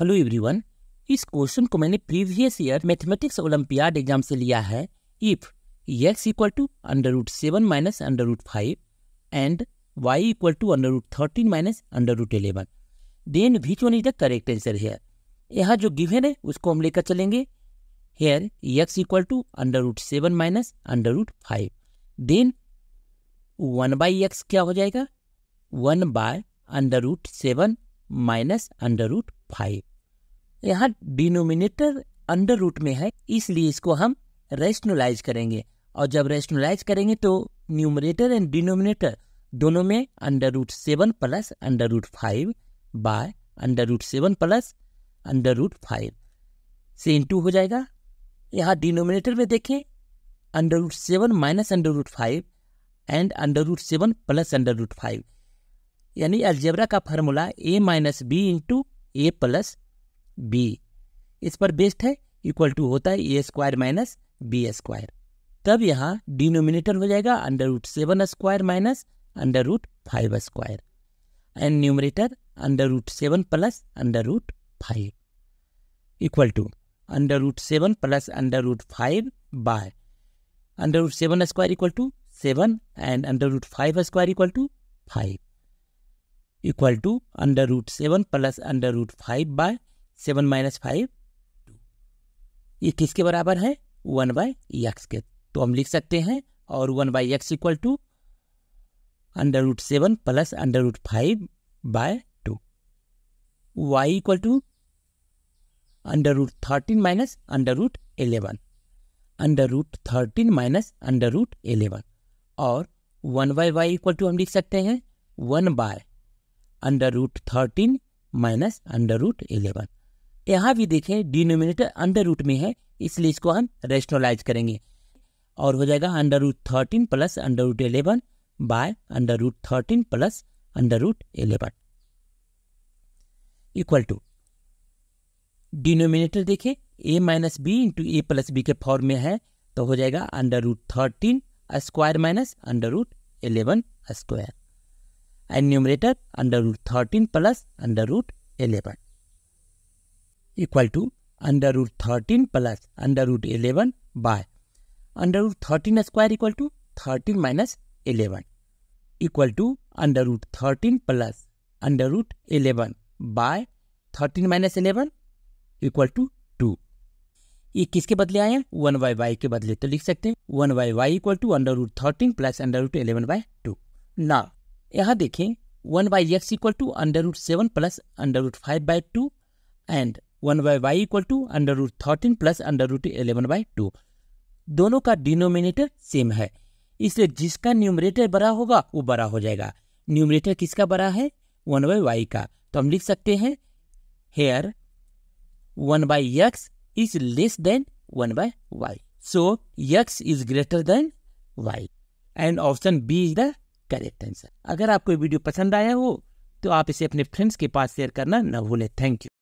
hello everyone इस question को मैंने previous year mathematics olympiad exam से लिया है if X equal to under root seven minus under root five and Y equal to under root thirteen minus under root eleven then which one is the correct answer here यहाँ जो given है उसको हम लेकर चलेंगे here X equal to under root seven minus under root five then one by X क्या हो जाएगा one by under root seven minus under root five यहाँ डिनोमिनेटर अंडर रूट में है इसलिए इसको हम रेशनलाइज करेंगे और जब रेशनलाइज करेंगे तो न्यूमरेटर एंड डिनोमिनेटर दोनों में under root seven plus under root five by under root seven plus under root five से इंटू हो जाएगा यहाँ डिनोमिनेटर में देखें under root seven minus under root five and under root seven plus under root five यानी algebra का formula A minus B into A plus B इस पर बेस्ड है इक्वल टू होता है A square minus B square तब यहाँ denominator हो जाएगा under root seven square minus under root five square and numerator under root seven plus under root five equal to under root seven plus under root five by under root seven square equal to seven and under root five square equal to five equal to under root seven plus under root five by seven minus five two ये किसके बराबर है one by x के तो हम लिख सकते हैं और one by X equal to under root seven plus under root five by two Y equal to under root thirteen minus under root eleven under root thirteen minus under root eleven और one by Y equal to हम लिख सकते हैं one by under root thirteen minus under root eleven यहाँ भी देखें denominator under root में है इसलिए इसको हम रेशनलाइज करेंगे और हो जाएगा under root thirteen plus under root eleven by under root thirteen plus under root eleven equal to denominator देखें A minus B into A plus B के फॉर्म में है तो हो जाएगा under root thirteen square minus under root eleven square and numerator under root 13 plus under root 11 equal to under root 13 plus under root 11 by under root 13 square equal to 13 minus 11 equal to under root 13 plus under root 11 by 13 minus eleven equal to two ये किसके बदले आए हैं one by Y के बदले तो लिख सकते हैं one by Y equal to under root thirteen plus under root eleven by two ना यहाँ देखें one by X equal to under root seven plus under root five by two and one by Y equal to under root thirteen plus under root eleven by two दोनों का denominator same है इसलिए जिसका numerator बड़ा होगा वो बड़ा हो जाएगा न्यूमरेटर किसका बड़ा है वन बाई वाई का तो हम लिख सकते हैं here one by X is less than one by Y so X is greater than Y and option B is the correct answer अगर आपको वीडियो पसंद आया हो तो आप इसे अपने फ्रेंड्स के पास शेयर करना न भूलें थैंक यू